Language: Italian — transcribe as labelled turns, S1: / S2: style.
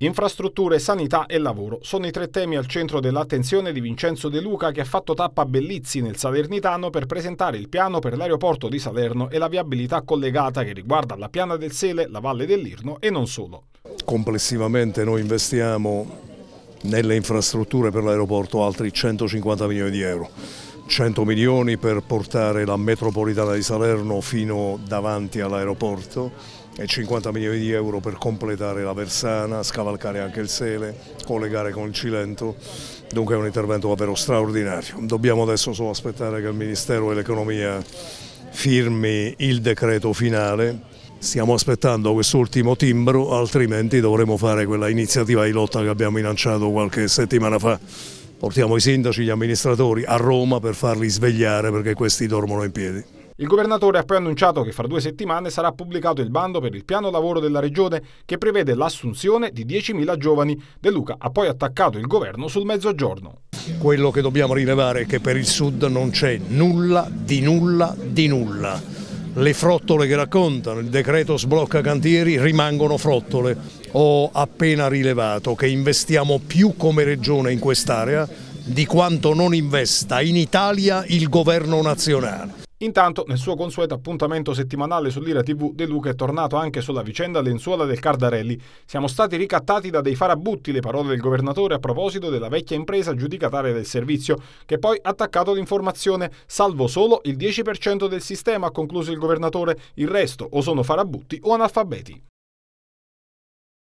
S1: Infrastrutture, sanità e lavoro sono i tre temi al centro dell'attenzione di Vincenzo De Luca che ha fatto tappa a Bellizzi nel Salernitano per presentare il piano per l'aeroporto di Salerno e la viabilità collegata che riguarda la piana del Sele, la valle dell'Irno e non solo.
S2: Complessivamente noi investiamo nelle infrastrutture per l'aeroporto altri 150 milioni di euro. 100 milioni per portare la metropolitana di Salerno fino davanti all'aeroporto e 50 milioni di euro per completare la Versana, scavalcare anche il Sele, collegare con il Cilento, dunque è un intervento davvero straordinario. Dobbiamo adesso solo aspettare che il Ministero dell'Economia firmi il decreto finale, stiamo aspettando quest'ultimo timbro, altrimenti dovremo fare quella iniziativa di lotta che abbiamo lanciato qualche settimana fa. Portiamo i sindaci, gli amministratori a Roma per farli svegliare perché questi dormono in piedi.
S1: Il governatore ha poi annunciato che fra due settimane sarà pubblicato il bando per il piano lavoro della regione che prevede l'assunzione di 10.000 giovani. De Luca ha poi attaccato il governo sul mezzogiorno.
S2: Quello che dobbiamo rilevare è che per il sud non c'è nulla di nulla di nulla le frottole che raccontano, il decreto sblocca cantieri rimangono frottole. Ho appena rilevato che investiamo più come regione in quest'area di quanto non investa in Italia il governo nazionale.
S1: Intanto, nel suo consueto appuntamento settimanale sull'Ira TV, De Luca è tornato anche sulla vicenda lenzuola del Cardarelli. Siamo stati ricattati da dei farabutti, le parole del governatore a proposito della vecchia impresa giudicataria del servizio, che poi ha attaccato l'informazione, salvo solo il 10% del sistema, ha concluso il governatore, il resto o sono farabutti o analfabeti.